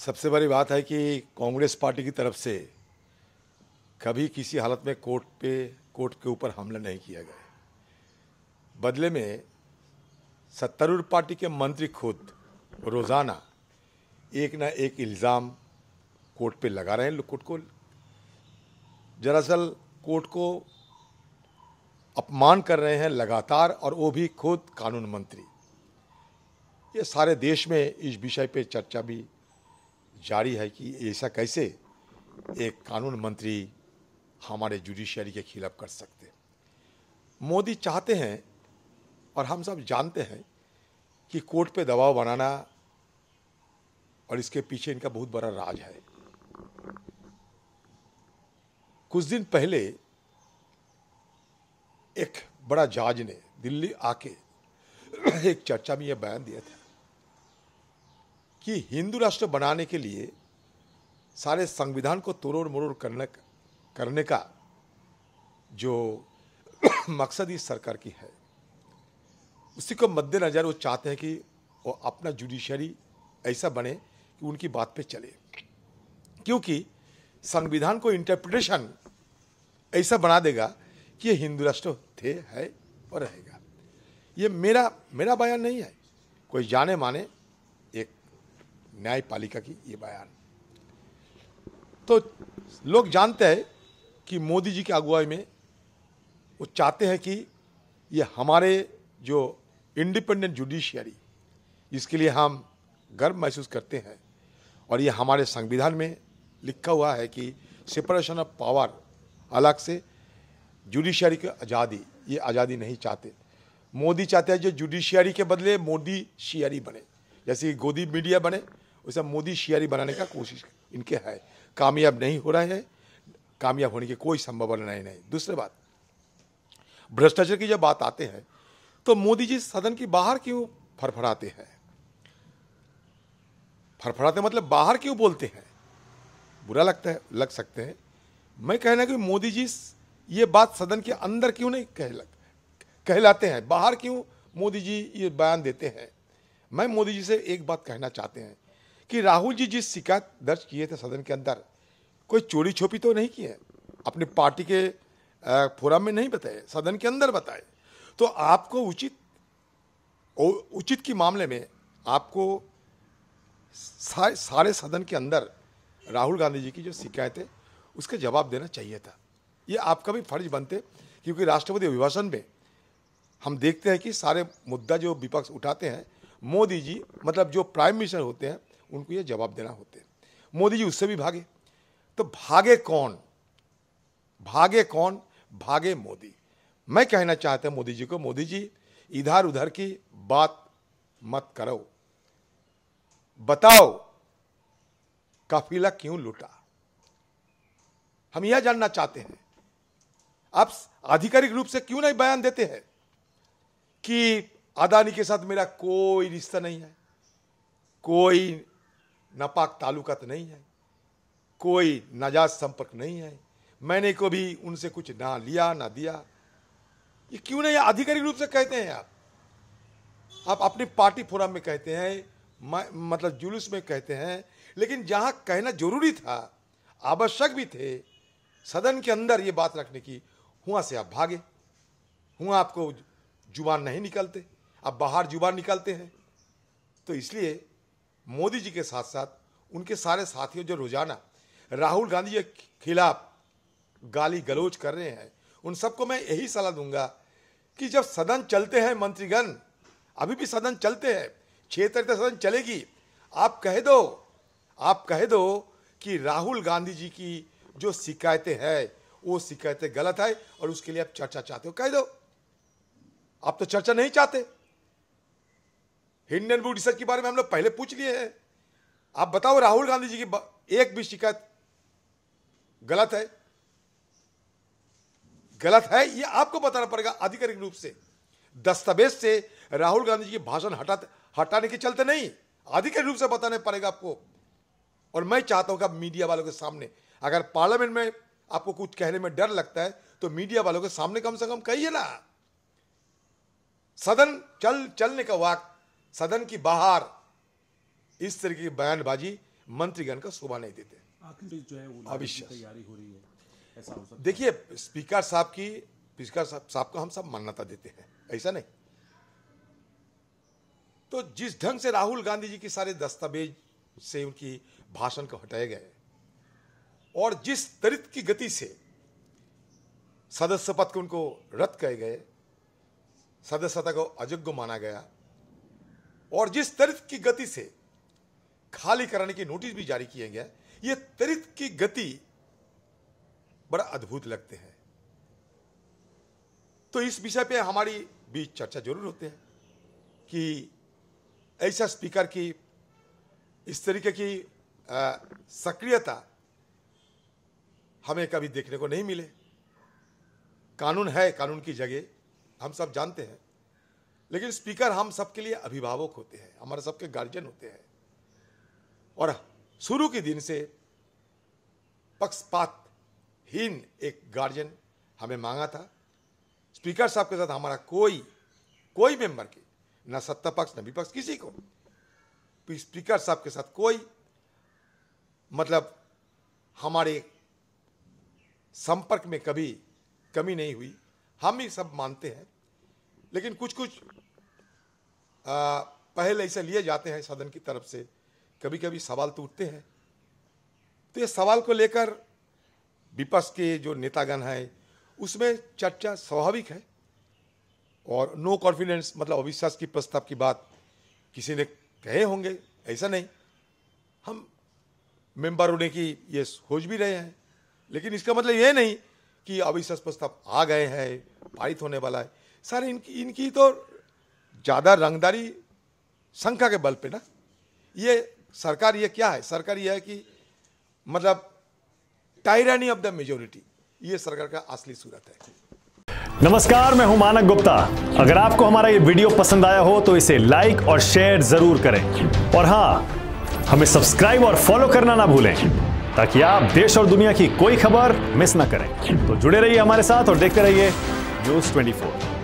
सबसे बड़ी बात है कि कांग्रेस पार्टी की तरफ से कभी किसी हालत में कोर्ट पे कोर्ट के ऊपर हमला नहीं किया गया बदले में सत्तारूढ़ पार्टी के मंत्री खुद रोज़ाना एक ना एक इल्ज़ाम कोर्ट पे लगा रहे हैं कोर्ट को दरअसल कोर्ट को अपमान कर रहे हैं लगातार और वो भी खुद कानून मंत्री ये सारे देश में इस विषय पे चर्चा भी जारी है कि ऐसा कैसे एक कानून मंत्री हमारे जुडिशरी के खिलाफ कर सकते मोदी चाहते हैं और हम सब जानते हैं कि कोर्ट पे दबाव बनाना और इसके पीछे इनका बहुत बड़ा राज है कुछ दिन पहले एक बड़ा जज ने दिल्ली आके एक चर्चा में यह बयान दिया था कि हिंदू राष्ट्र बनाने के लिए सारे संविधान को तोड़ मरोड़ करने करने का जो मकसद इस सरकार की है उसी को मद्देनज़र वो चाहते हैं कि वो अपना जुडिशरी ऐसा बने कि उनकी बात पे चले क्योंकि संविधान को इंटरप्रिटेशन ऐसा बना देगा कि ये हिंदू राष्ट्र थे है और रहेगा ये मेरा मेरा बयान नहीं है कोई जाने माने न्यायपालिका की ये बयान तो लोग जानते हैं कि मोदी जी की अगुवाई में वो चाहते हैं कि ये हमारे जो इंडिपेंडेंट जुडिशियरी इसके लिए हम गर्व महसूस करते हैं और ये हमारे संविधान में लिखा हुआ है कि सेपरेशन ऑफ पावर अलग से जुडिशियरी की आज़ादी ये आज़ादी नहीं चाहते मोदी चाहते हैं जो जुडिशियरी के बदले मोदी शियरी बने जैसे गोदी मीडिया बने वैसा मोदी शियारी बनाने का कोशिश इनके है कामयाब नहीं हो रहा है कामयाब होने की कोई संभावना नहीं नहीं दूसरी बात भ्रष्टाचार की जब बात आते हैं तो मोदी जी सदन के बाहर क्यों फड़फड़ाते हैं फड़फड़ाते मतलब बाहर क्यों बोलते हैं बुरा लगता है लग सकते हैं मैं कहना कि मोदी जी ये बात सदन के अंदर क्यों नहीं कहला कहलाते हैं बाहर क्यों मोदी जी ये बयान देते हैं मैं मोदी जी से एक बात कहना चाहते हैं कि राहुल जी जिस शिकायत दर्ज किए थे सदन के अंदर कोई चोरी छोपी तो नहीं की है अपने पार्टी के फोरम में नहीं बताए सदन के अंदर बताए तो आपको उचित उचित के मामले में आपको सा, सारे सदन के अंदर राहुल गांधी जी की जो शिकायतें उसका जवाब देना चाहिए था ये आपका भी फर्ज बनते क्योंकि राष्ट्रपति अभिभाषण में हम देखते हैं कि सारे मुद्दा जो विपक्ष उठाते हैं मोदी जी मतलब जो प्राइम मिनिस्टर होते हैं उनको ये जवाब देना होते मोदी जी उससे भी भागे तो भागे कौन भागे कौन भागे मोदी मैं कहना चाहता हूं मोदी जी को मोदी जी इधर उधर की बात मत करो बताओ काफिला क्यों लूटा हम यह जानना चाहते हैं आप आधिकारिक रूप से क्यों नहीं बयान देते हैं कि अदानी के साथ मेरा कोई रिश्ता नहीं है कोई नापाक ताल्लुकात नहीं है कोई नाजायज संपर्क नहीं है मैंने कभी उनसे कुछ ना लिया ना दिया ये क्यों नहीं आधिकारिक रूप से कहते हैं आप आप अपनी पार्टी फोरम में कहते हैं मतलब जुलूस में कहते हैं लेकिन जहां कहना जरूरी था आवश्यक भी थे सदन के अंदर ये बात रखने की हुआ से आप भागे हुआ आपको जुबान नहीं निकलते आप बाहर जुबान निकलते हैं तो इसलिए मोदी जी के साथ साथ उनके सारे साथियों जो रोजाना राहुल गांधी के खिलाफ गाली गलोच कर रहे हैं उन सबको मैं यही सलाह दूंगा कि जब सदन चलते हैं मंत्रीगण अभी भी सदन चलते हैं छः तो सदन चलेगी आप कह दो आप कह दो कि राहुल गांधी जी की जो शिकायतें हैं वो शिकायतें गलत है और उसके लिए आप चर्चा चाहते हो कह दो आप तो चर्चा नहीं चाहते हिंडनबर्ग रिसर्च के बारे में हम लोग पहले पूछ लिए हैं आप बताओ राहुल गांधी जी की एक भी शिकायत गलत है गलत है ये आपको बताना पड़ेगा आधिकारिक रूप से दस्तावेज से राहुल गांधी जी के भाषण हटा हटाने के चलते नहीं आधिकारिक रूप से बताने पड़ेगा आपको और मैं चाहता हूं कि आप मीडिया वालों के सामने अगर पार्लियामेंट में आपको कुछ कहने में डर लगता है तो मीडिया वालों के सामने कम से कम कहिए ना सदन चल चलने का वक्त सदन की बाहर इस तरह की बयानबाजी मंत्रीगण का शोभा नहीं देते जो हो रही है देखिए स्पीकर साहब की स्पीकर साहब को हम सब मान्यता देते हैं ऐसा नहीं तो जिस ढंग से राहुल गांधी जी के सारे दस्तावेज से उनकी भाषण को हटाए गए और जिस तरित की गति से सदस्य पद को उनको रद्द किए गए सदस्यता को अयोग्य माना गया और जिस तरित की गति से खाली कराने की नोटिस भी जारी किए गए ये तरित की गति बड़ा अद्भुत लगते हैं तो इस विषय पे हमारी बीच चर्चा जरूर होते हैं कि ऐसा स्पीकर की इस तरीके की सक्रियता हमें कभी देखने को नहीं मिले कानून है कानून की जगह हम सब जानते हैं लेकिन स्पीकर हम सबके लिए अभिभावक होते हैं हमारे सबके गार्जियन होते हैं और शुरू के दिन से पक्षपातहीन एक गार्जियन हमें मांगा था स्पीकर साहब के साथ हमारा कोई कोई मेंबर के न सत्ता पक्ष न विपक्ष किसी को तो स्पीकर साहब के साथ कोई मतलब हमारे संपर्क में कभी कमी नहीं हुई हम ही सब मानते हैं लेकिन कुछ कुछ पहले ऐसे लिए जाते हैं सदन की तरफ से कभी कभी सवाल तो उठते हैं तो ये सवाल को लेकर विपक्ष के जो नेतागण हैं उसमें चर्चा स्वाभाविक है और नो कॉन्फिडेंस मतलब अविश्वास की प्रस्ताव की बात किसी ने कहे होंगे ऐसा नहीं हम मेंबर होने की ये सोच भी रहे हैं लेकिन इसका मतलब ये नहीं कि अविश्वास प्रस्ताव आ गए हैं पारित होने वाला है सर इनकी इनकी तो ज़्यादा रंगदारी संख्या के बल पे ना ये सरकार ये क्या है सरकार ये है कि मतलब टायरानी ऑफ द मेजोरिटी ये सरकार का असली सूरत है नमस्कार मैं हूं मानक गुप्ता अगर आपको हमारा ये वीडियो पसंद आया हो तो इसे लाइक और शेयर जरूर करें और हाँ हमें सब्सक्राइब और फॉलो करना ना भूलें ताकि आप देश और दुनिया की कोई खबर मिस ना करें तो जुड़े रहिए हमारे साथ और देखते रहिए न्यूज ट्वेंटी